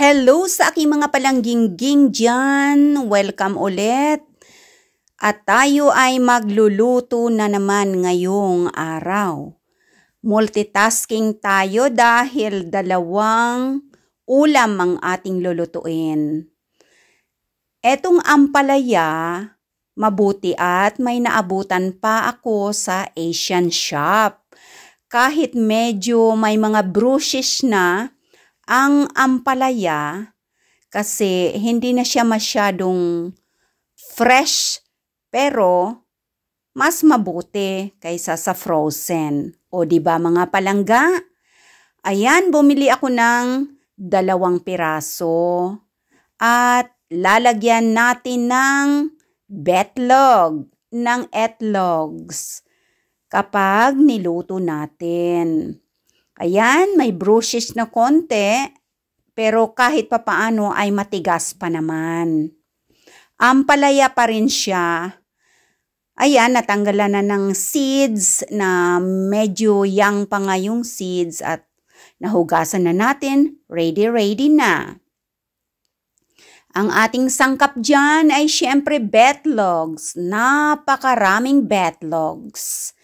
Hello sa aking mga palangging-ging dyan. Welcome ulit. At tayo ay magluluto na naman ngayong araw. Multitasking tayo dahil dalawang ulam ang ating lulutuin. Etong ampalaya, mabuti at may naabutan pa ako sa Asian shop. Kahit medyo may mga brushes na, ang ampalaya, kasi hindi na siya masyadong fresh, pero mas mabuti kaysa sa frozen. O di ba mga palangga? Ayan, bumili ako ng dalawang piraso at lalagyan natin ng betlog, ng etlogs kapag niluto natin. Ayan, may brushes na konti, pero kahit papaano ay matigas pa naman. Ampalaya pa rin siya. Ayan, natanggalan na ng seeds na medyo young pa nga yung seeds at nahugasan na natin. Ready, ready na. Ang ating sangkap dyan ay syempre betlogs. Napakaraming betlogs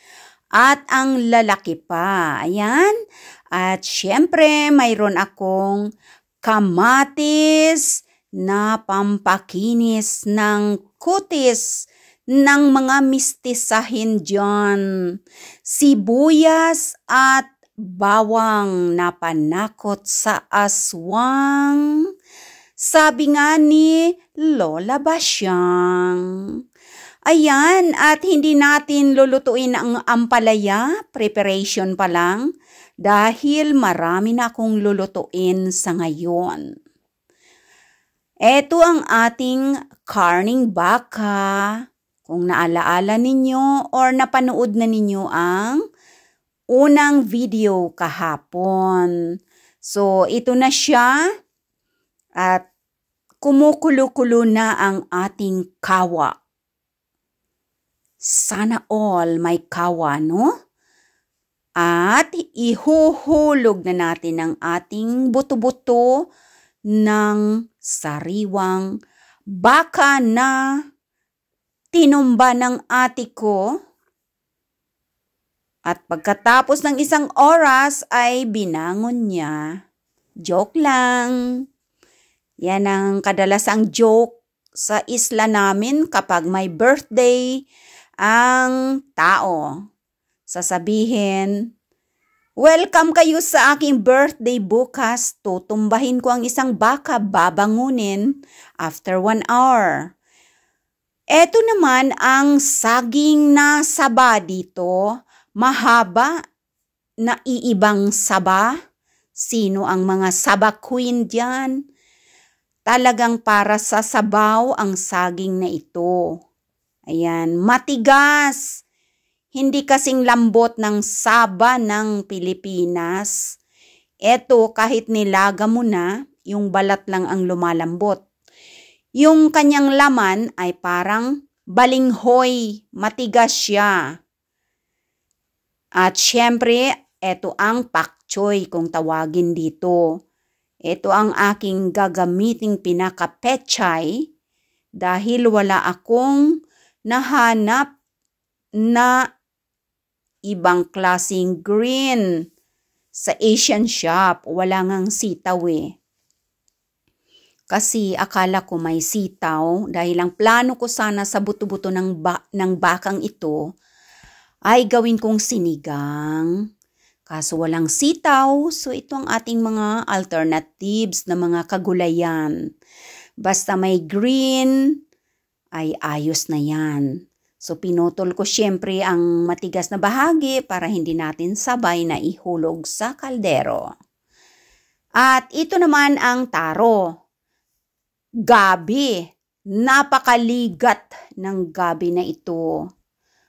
at ang lalaki pa. Ayan. At syempre, mayroon akong kamatis na pampakinis ng kutis ng mga mistisahin dyan. Sibuyas at bawang na panakot sa aswang. Sabi nga ni Lola Basyang. Ayan, at hindi natin lulutuin ang ampalaya, preparation pa lang, dahil marami na akong lulutuin sa ngayon. Ito ang ating carning baka. Kung naalaala ninyo or napanood na ninyo ang unang video kahapon. So, ito na siya at kumukulo-kulo na ang ating kawa. Sana all may kawa, no? At ihuhulog na natin ang ating buto-buto ng sariwang baka na tinumba ng atiko. At pagkatapos ng isang oras ay binangon niya. Joke lang. Yan ang kadalasang joke sa isla namin kapag may birthday ang tao. Sasabihin, Welcome kayo sa aking birthday bukas. Tutumbahin ko ang isang baka babangunin after one hour. Ito naman ang saging na saba dito. Mahaba na iibang saba. Sino ang mga saba queen dyan? Talagang para sa sabaw ang saging na ito. Ayan, matigas. Hindi kasing lambot ng saba ng Pilipinas. Eto, kahit nilaga mo na, yung balat lang ang lumalambot. Yung kanyang laman ay parang balinghoy, matigas siya. At syempre, eto ang pak choy kung tawagin dito. Ito ang aking gagamiting pinaka-pechay dahil wala akong nahanap na ibang klasing green sa Asian shop. Wala ngang sitaw eh. Kasi akala ko may sitaw dahil ang plano ko sana sa buto-buto ng, ba- ng bakang ito ay gawin kong sinigang. Kaso walang sitaw, so ito ang ating mga alternatives na mga kagulayan. Basta may green, ay ayos na yan. So pinutol ko siyempre ang matigas na bahagi para hindi natin sabay na ihulog sa kaldero. At ito naman ang taro. Gabi. Napakaligat ng gabi na ito.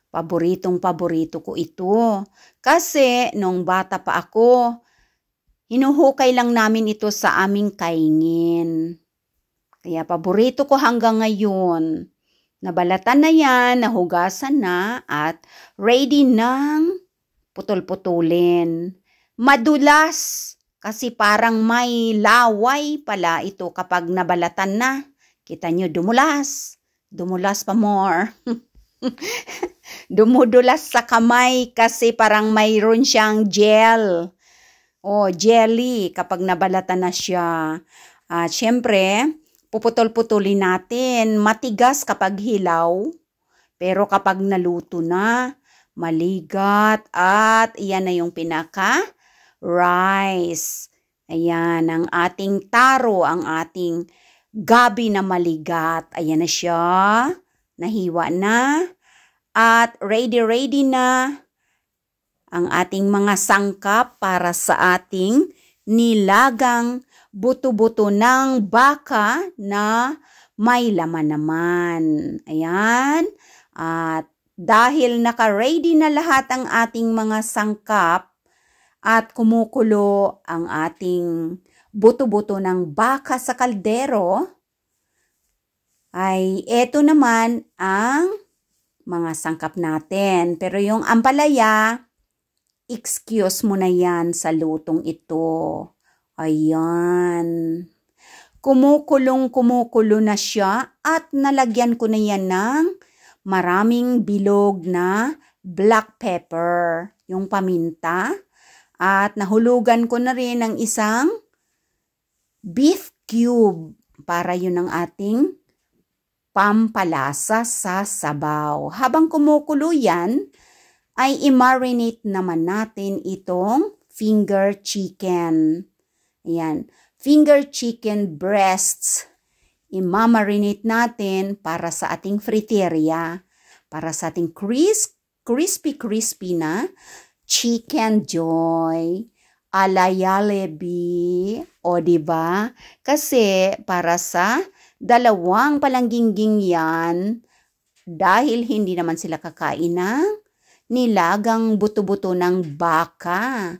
Paboritong paborito ko ito. Kasi nung bata pa ako, hinuhukay lang namin ito sa aming kaingin. Kaya paborito ko hanggang ngayon. Nabalatan na yan, nahugasan na at ready ng putol-putulin. Madulas kasi parang may laway pala ito kapag nabalatan na. Kita nyo, dumulas. Dumulas pa more. Dumudulas sa kamay kasi parang mayroon siyang gel. O, oh, jelly kapag nabalatan na siya. At uh, syempre, puputol-putulin natin. Matigas kapag hilaw, pero kapag naluto na, maligat at iyan na yung pinaka rice. Ayan, ang ating taro, ang ating gabi na maligat. Ayan na siya. Nahiwa na. At ready-ready na ang ating mga sangkap para sa ating nilagang buto-buto ng baka na may laman naman. Ayan. At dahil naka-ready na lahat ang ating mga sangkap at kumukulo ang ating buto-buto ng baka sa kaldero, ay eto naman ang mga sangkap natin. Pero yung ampalaya, excuse mo na yan sa lutong ito. Ayan. Kumukulong kumukulo na siya at nalagyan ko na yan ng maraming bilog na black pepper, yung paminta. At nahulugan ko na rin ng isang beef cube para yun ang ating pampalasa sa sabaw. Habang kumukulo yan, ay i-marinate naman natin itong finger chicken. Ayan. Finger chicken breasts. Imamarinate natin para sa ating friteria. Para sa ating crisp, crispy-crispy na chicken joy alayalebi. O, ba diba? Kasi para sa dalawang palangging yan, dahil hindi naman sila kakain ng nilagang buto-buto ng baka.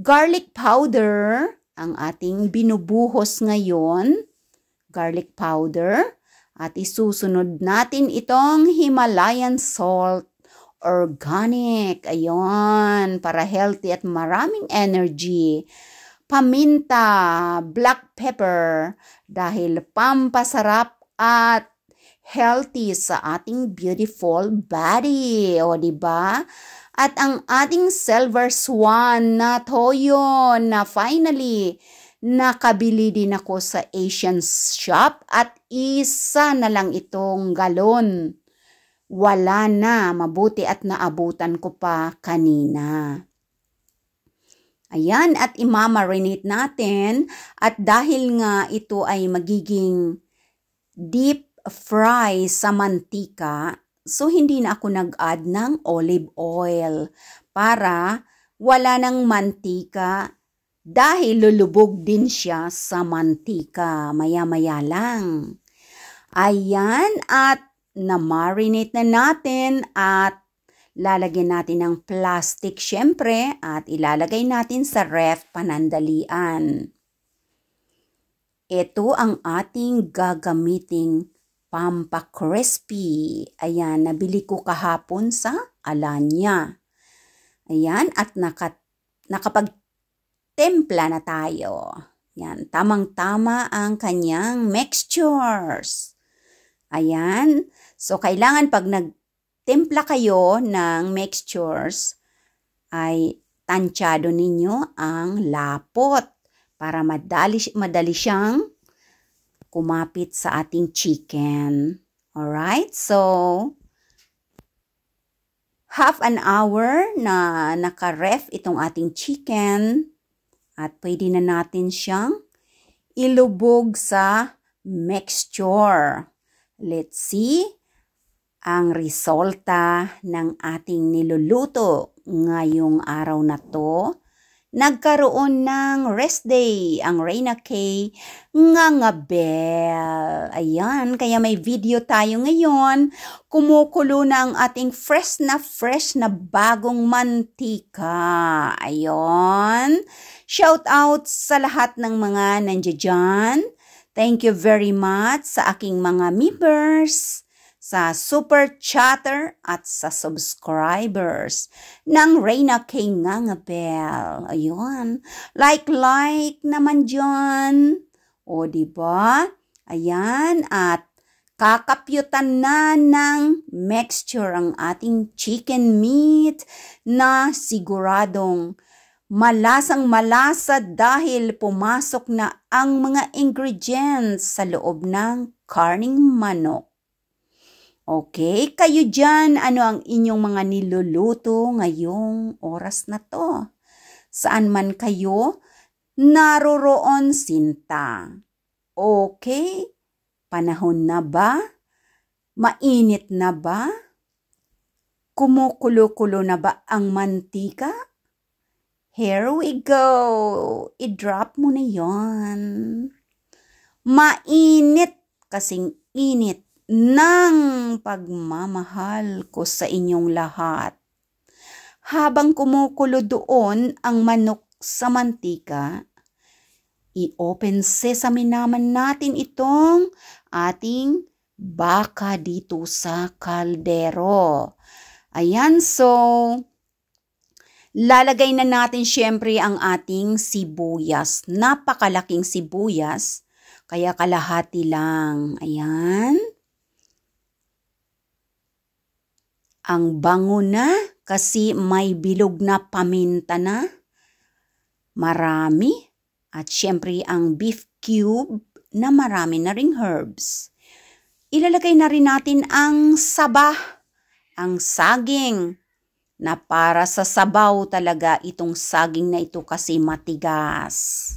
Garlic powder, ang ating binubuhos ngayon, garlic powder, at isusunod natin itong Himalayan salt, organic, ayon, para healthy at maraming energy. Paminta, black pepper, dahil pampasarap at healthy sa ating beautiful body. O, di ba? At ang ating silver swan na toyo na finally nakabili din ako sa Asian shop at isa na lang itong galon. Wala na, mabuti at naabutan ko pa kanina. Ayan, at imamarinate natin. At dahil nga ito ay magiging deep fry sa mantika, So, hindi na ako nag-add ng olive oil para wala ng mantika dahil lulubog din siya sa mantika maya-maya lang. Ayan, at na-marinate na natin at lalagyan natin ng plastic syempre at ilalagay natin sa ref panandalian. Ito ang ating gagamiting Pampa Crispy. Ayan, nabili ko kahapon sa Alanya. Ayan, at naka, nakapagtempla na tayo. Ayan, tamang-tama ang kanyang mixtures. Ayan, so kailangan pag nagtempla kayo ng mixtures, ay tansyado ninyo ang lapot para madali, madali siyang kumapit sa ating chicken. Alright? So, half an hour na naka-ref itong ating chicken. At pwede na natin siyang ilubog sa mixture. Let's see ang resulta ng ating niluluto ngayong araw na to nagkaroon ng rest day ang Reina K. Ngangabel. Ayan, kaya may video tayo ngayon. Kumukulo na ang ating fresh na fresh na bagong mantika. Ayon. Shout out sa lahat ng mga nandiyan. Thank you very much sa aking mga members sa super chatter at sa subscribers ng Reyna K. Ngangabel. Ayun. Like-like naman dyan. O, ba diba? Ayan. At kakapyutan na ng mixture ang ating chicken meat na siguradong malasang malasa dahil pumasok na ang mga ingredients sa loob ng karning manok. Okay, kayo dyan, ano ang inyong mga niluluto ngayong oras na to? Saan man kayo, naroroon sinta. Okay, panahon na ba? Mainit na ba? Kumukulo-kulo na ba ang mantika? Here we go! I-drop mo na yon. Mainit kasing init ng pagmamahal ko sa inyong lahat. Habang kumukulo doon ang manok sa mantika, i-open sesame naman natin itong ating baka dito sa kaldero. Ayan, so lalagay na natin syempre ang ating sibuyas. Napakalaking sibuyas, kaya kalahati lang. Ayan. Ang bango na kasi may bilog na paminta na. Marami. At syempre ang beef cube na marami na ring herbs. Ilalagay na rin natin ang sabah, ang saging, na para sa sabaw talaga itong saging na ito kasi matigas.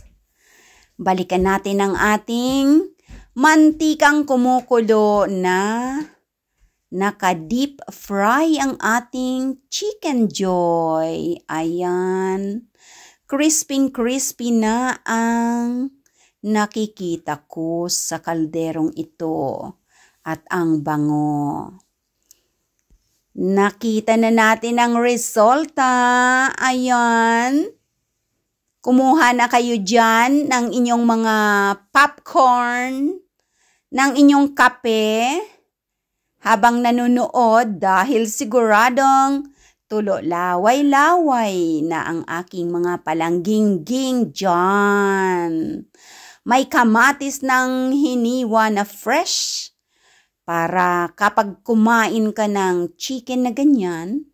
Balikan natin ang ating mantikang kumukulo na Naka-deep fry ang ating chicken joy. Ayan. Crisping crispy na ang nakikita ko sa kalderong ito. At ang bango. Nakita na natin ang resulta. Ayan. Kumuha na kayo dyan ng inyong mga popcorn, ng inyong kape habang nanonood dahil siguradong tulo laway-laway na ang aking mga palangging-ging John. May kamatis ng hiniwa na fresh para kapag kumain ka ng chicken na ganyan,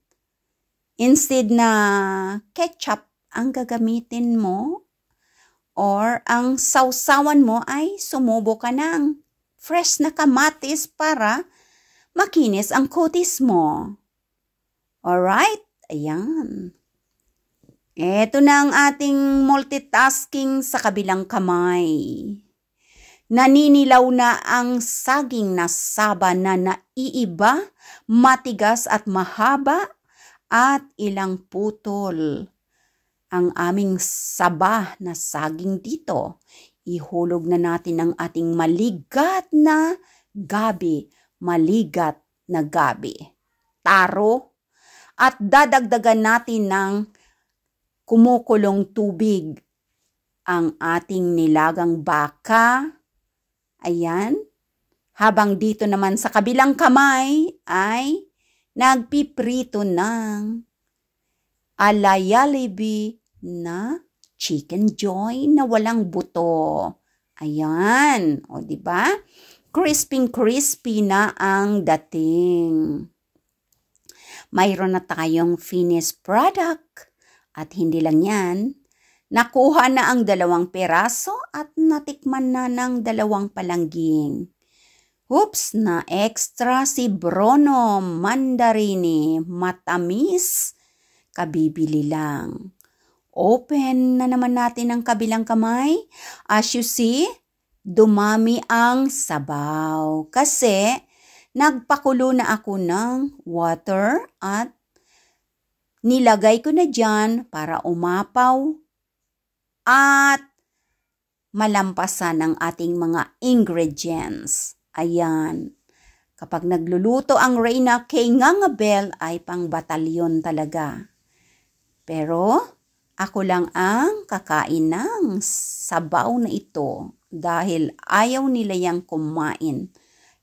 instead na ketchup ang gagamitin mo or ang sausawan mo ay sumubo ka ng fresh na kamatis para makinis ang kutis mo. Alright, ayan. Ito na ang ating multitasking sa kabilang kamay. Naninilaw na ang saging na saba na naiiba, matigas at mahaba at ilang putol. Ang aming saba na saging dito, ihulog na natin ang ating maligat na gabi maligat na gabi, taro, at dadagdagan natin ng kumukulong tubig ang ating nilagang baka. Ayan. Habang dito naman sa kabilang kamay ay nagpiprito ng alayalibi na chicken joy na walang buto. Ayan, o di ba? crisping crispy na ang dating. Mayroon na tayong finished product. At hindi lang yan, nakuha na ang dalawang peraso at natikman na ng dalawang palangging. Oops na extra si Bruno Mandarini, matamis, kabibili lang. Open na naman natin ang kabilang kamay. As you see, dumami ang sabaw kasi nagpakulo na ako ng water at nilagay ko na dyan para umapaw at malampasan ang ating mga ingredients. Ayan. Kapag nagluluto ang Reyna kay Ngangabel ay pang batalyon talaga. Pero ako lang ang kakain ng sabaw na ito dahil ayaw nila yang kumain.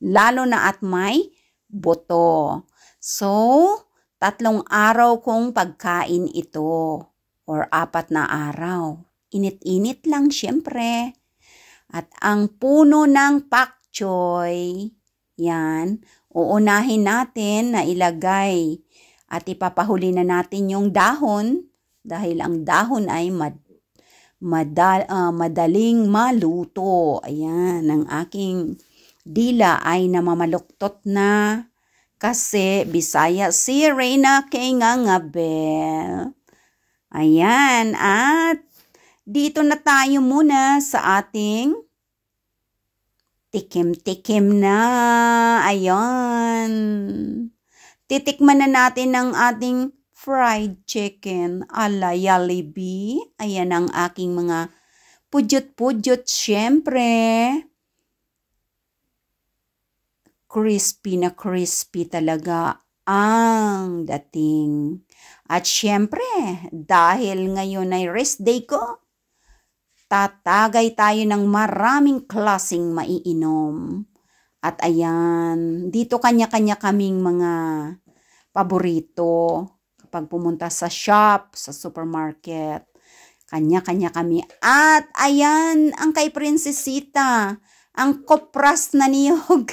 Lalo na at may buto. So, tatlong araw kong pagkain ito or apat na araw. Init-init lang syempre. At ang puno ng pak choy, yan, uunahin natin na ilagay at ipapahuli na natin yung dahon dahil ang dahon ay mad madal, uh, madaling maluto. Ayan, ang aking dila ay namamaluktot na kasi Bisaya si Reyna Kengangabel. Ayan, at dito na tayo muna sa ating tikim-tikim na. Ayan. Titikman na natin ang ating fried chicken ala Jollibee. Ayan ang aking mga pudyot-pudyot syempre. Crispy na crispy talaga ang dating. At syempre, dahil ngayon ay rest day ko, tatagay tayo ng maraming klasing maiinom. At ayan, dito kanya-kanya kaming mga paborito pag pumunta sa shop, sa supermarket. Kanya-kanya kami. At ayan, ang kay Prinsesita, ang kopras na niyog.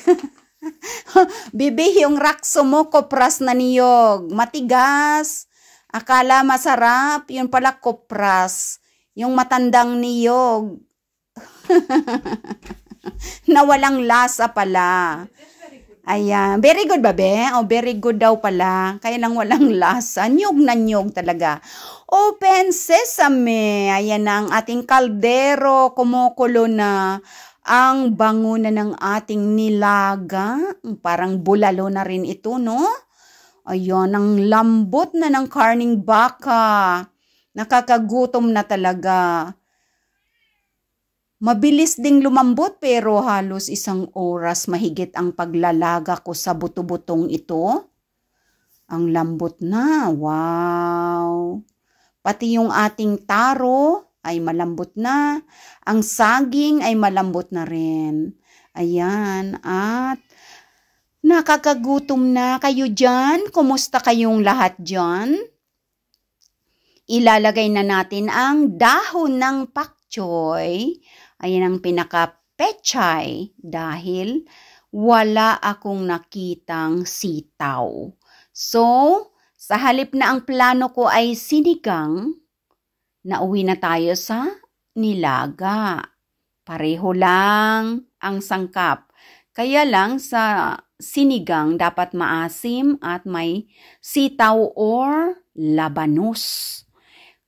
Bibi, yung rakso mo, kopras na niyog. Matigas. Akala masarap, yun pala kopras. Yung matandang niyog. na walang lasa pala. Ayan. Very good babe. oh, very good daw pala. Kaya lang walang lasa. Nyog na nyog talaga. Open sesame. Ayan ang ating kaldero. Kumukulo na ang bango na ng ating nilaga. Parang bulalo na rin ito, no? Ayan, ang lambot na ng karning baka. Nakakagutom na talaga. Mabilis ding lumambot pero halos isang oras mahigit ang paglalaga ko sa buto-butong ito. Ang lambot na, wow! Pati yung ating taro ay malambot na. Ang saging ay malambot na rin. Ayan, at nakakagutom na kayo dyan. Kumusta kayong lahat dyan? Ilalagay na natin ang dahon ng pakchoy Ayan ang pinaka-pechay dahil wala akong nakitang sitaw. So, sa halip na ang plano ko ay sinigang, nauwi na tayo sa nilaga. Pareho lang ang sangkap. Kaya lang sa sinigang dapat maasim at may sitaw or labanos.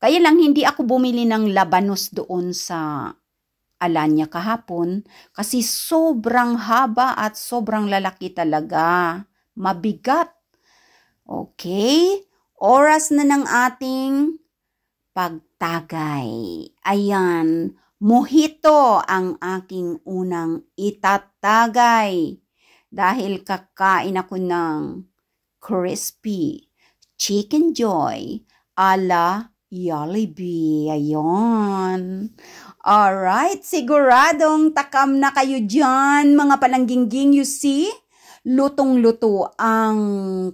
Kaya lang hindi ako bumili ng labanos doon sa niya kahapon kasi sobrang haba at sobrang lalaki talaga. Mabigat. Okay? Oras na ng ating pagtagay. Ayan, mojito ang aking unang itatagay dahil kakain ako ng crispy chicken joy ala Jollibee. Ayan. Alright, siguradong takam na kayo dyan mga palangginging. You see, lutong-luto ang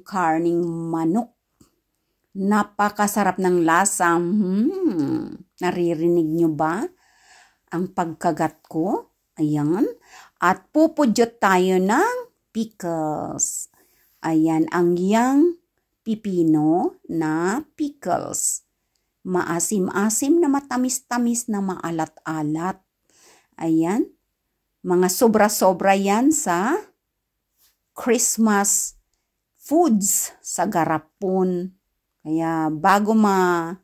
karning manok. Napakasarap ng lasa. Hmm, naririnig nyo ba ang pagkagat ko? Ayan. At pupudyot tayo ng pickles. Ayan ang yang pipino na pickles maasim-asim na matamis-tamis na maalat-alat. Ayan. Mga sobra-sobra yan sa Christmas foods sa garapon. Kaya bago ma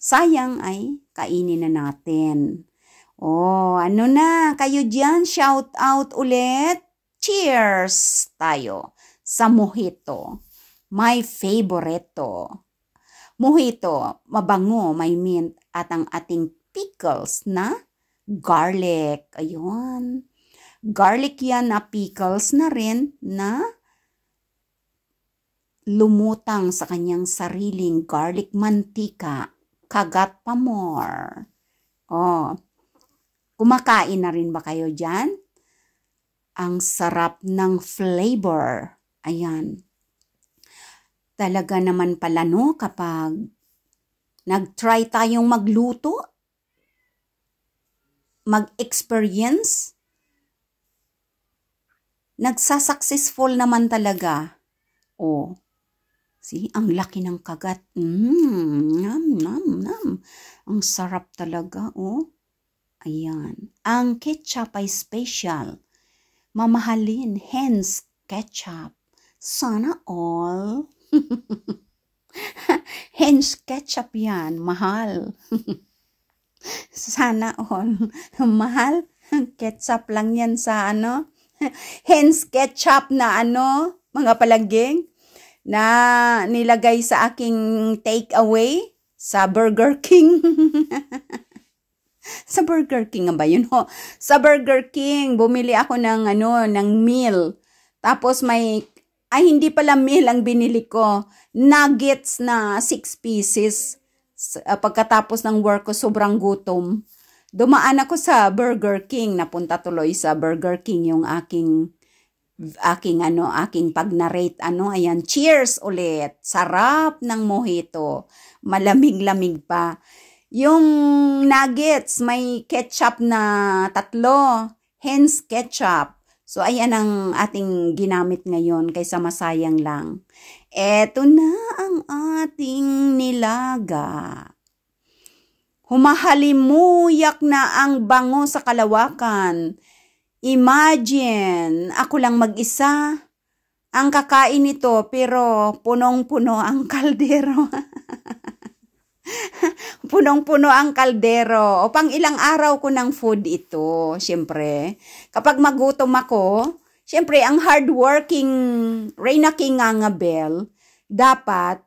sayang ay kainin na natin. Oh, ano na? Kayo diyan, shout out ulit. Cheers tayo sa mojito. My favorito. Mojito, mabango, may mint at ang ating pickles na garlic. Ayun. Garlic yan na pickles na rin na lumutang sa kanyang sariling garlic mantika. Kagat pa more. Oh. Kumakain na rin ba kayo diyan? Ang sarap ng flavor. Ayan. Talaga naman pala no kapag nag-try tayong magluto, mag-experience, nagsasuccessful naman talaga. O, oh, see, ang laki ng kagat. Mmm, nam, nam, nam. Ang sarap talaga, oh. Ayan. Ang ketchup ay special. Mamahalin, hence ketchup. Sana all. Hence, ketchup yan. Mahal. Sana all. Mahal. Ketchup lang yan sa ano. Hence, ketchup na ano, mga palaging, na nilagay sa aking takeaway sa Burger King. sa Burger King ba yun ho? Sa Burger King, bumili ako ng ano, ng meal. Tapos may ay, hindi pala meal ang binili ko. Nuggets na 6 pieces. Ah, pagkatapos ng work ko, sobrang gutom. Dumaan ako sa Burger King. Napunta tuloy sa Burger King yung aking aking ano, aking pag-narrate ano, ayan, cheers ulit. Sarap ng mojito. Malamig-lamig pa. Yung nuggets, may ketchup na tatlo. Hence ketchup. So, ayan ang ating ginamit ngayon kaysa masayang lang. Eto na ang ating nilaga. Humahalimuyak na ang bango sa kalawakan. Imagine, ako lang mag-isa ang kakain nito pero punong-puno ang kaldero. Punong-puno ang kaldero. O pang ilang araw ko ng food ito, syempre. Kapag magutom ako, syempre ang hardworking Reyna King nga Angabel, dapat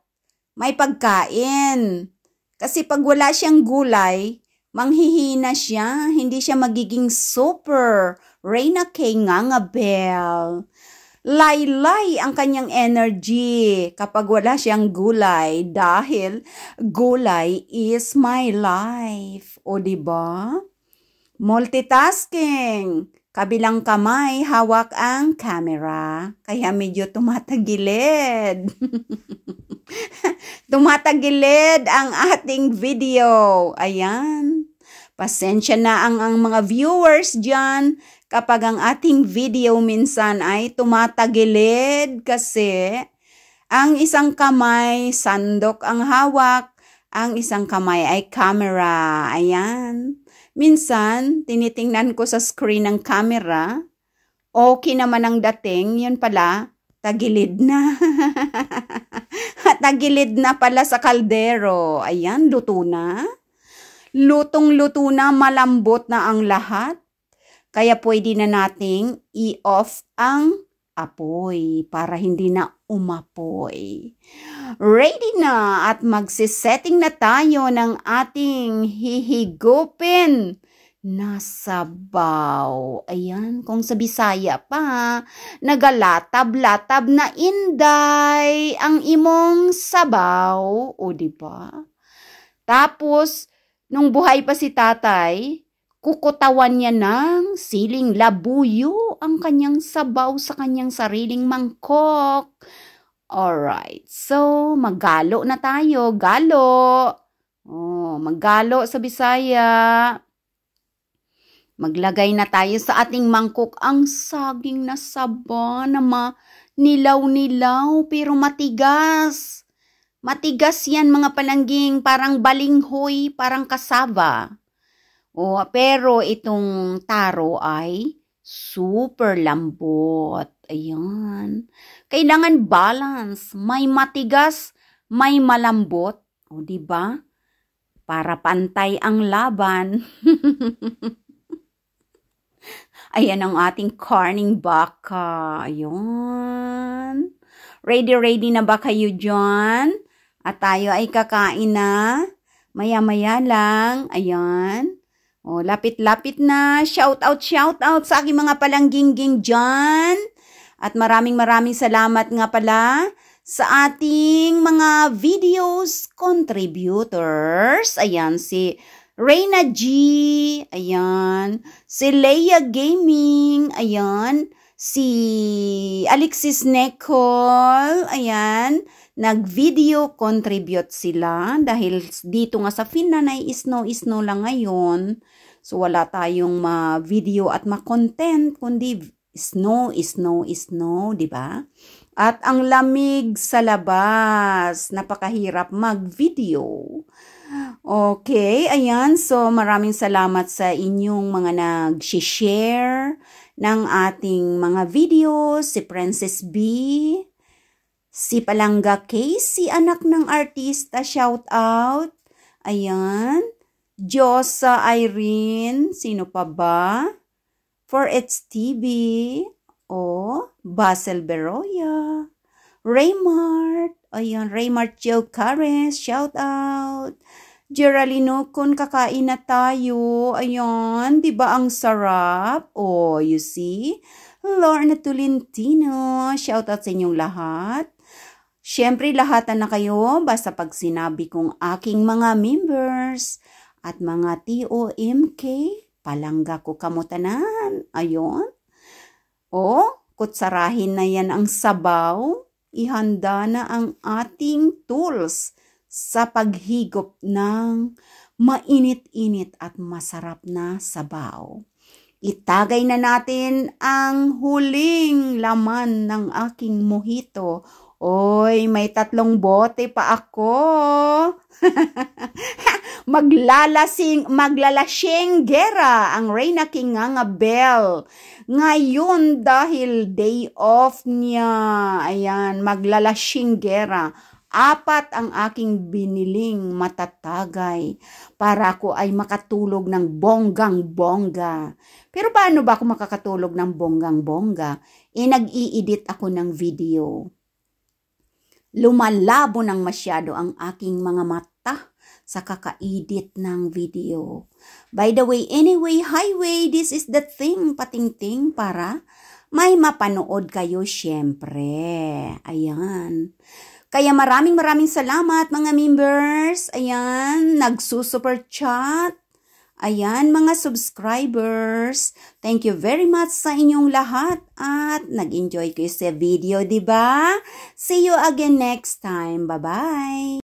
may pagkain. Kasi pag wala siyang gulay, manghihina siya. Hindi siya magiging super Reyna King nga Angabel. Laylay ang kanyang energy kapag wala siyang gulay dahil gulay is my life. O ba? Diba? Multitasking. Kabilang kamay hawak ang camera. Kaya medyo tumatagilid. tumatagilid ang ating video. Ayan. Pasensya na ang, ang mga viewers dyan kapag ang ating video minsan ay tumatagilid kasi ang isang kamay sandok ang hawak, ang isang kamay ay camera. Ayan. Minsan, tinitingnan ko sa screen ng camera, okay naman ang dating, yun pala, tagilid na. tagilid na pala sa kaldero. Ayan, luto na. Lutong-luto na, malambot na ang lahat. Kaya pwede na nating i-off ang apoy para hindi na umapoy. Ready na at magsisetting na tayo ng ating hihigupin na sabaw. Ayan, kung sa Bisaya pa, nagalatab-latab na inday ang imong sabaw. O, di ba? Tapos, nung buhay pa si tatay, Kukutawan niya ng siling labuyo ang kanyang sabaw sa kanyang sariling mangkok. Alright, so magalo na tayo. Galo. Oh, magalo sa Bisaya. Maglagay na tayo sa ating mangkok ang saging na saba na nilaw nilaw pero matigas. Matigas yan mga palangging, parang balinghoy, parang kasaba. O, pero itong taro ay super lambot. Ayan. Kailangan balance. May matigas, may malambot. O, di ba? Para pantay ang laban. Ayan ang ating carning baka. Ayan. Ready, ready na ba kayo dyan? At tayo ay kakain na. Maya-maya lang. Ayan. Oh, lapit-lapit na. Shout out, shout out sa aking mga palangging-ging John. At maraming maraming salamat nga pala sa ating mga videos contributors. Ayan, si Reina G. Ayan. Si Leia Gaming. Ayan. Si Alexis Nekol, ayan, nag-video contribute sila dahil dito nga sa Finland ay snow isno lang ngayon. So wala tayong ma-video at ma-content kundi snow, snow, snow, di ba? At ang lamig sa labas, napakahirap mag-video. Okay, ayan. So maraming salamat sa inyong mga nag-share ng ating mga video, si Princess B, si Palangga Casey, anak ng artista, shout out. Ayan. Josa Irene, sino pa ba? For It's TV, o Basel Beroya, Raymart, ayan, Raymart Joe Carres, shout out. Geraldino, kung kakain na tayo, ayan, di ba ang sarap? Oh, you see? Lorna Tolentino, shout out sa inyong lahat. Siyempre, lahatan na kayo basta pag sinabi kong aking mga members at mga TOMK, palangga ko kamutanan. Ayon. Oh, kutsarahin na yan ang sabaw. Ihanda na ang ating tools sa paghigop ng mainit-init at masarap na sabaw. Itagay na natin ang huling laman ng aking mojito. Oy, may tatlong bote pa ako. maglalasing, maglalasing gera ang Reyna King nga Bell. Ngayon dahil day off niya, ayan, maglalasing gera Apat ang aking biniling matatagay para ako ay makatulog ng bonggang-bongga. Pero paano ba ako makakatulog ng bonggang-bongga? E eh, nag edit ako ng video. Lumalabo ng masyado ang aking mga mata sa kakaedit ng video. By the way, anyway, highway, this is the thing, patingting para may mapanood kayo syempre. Ayan. Kaya maraming maraming salamat mga members. Ayan, nagsusuper chat. Ayan mga subscribers, thank you very much sa inyong lahat at nag-enjoy kayo sa video, 'di ba? See you again next time. Bye-bye!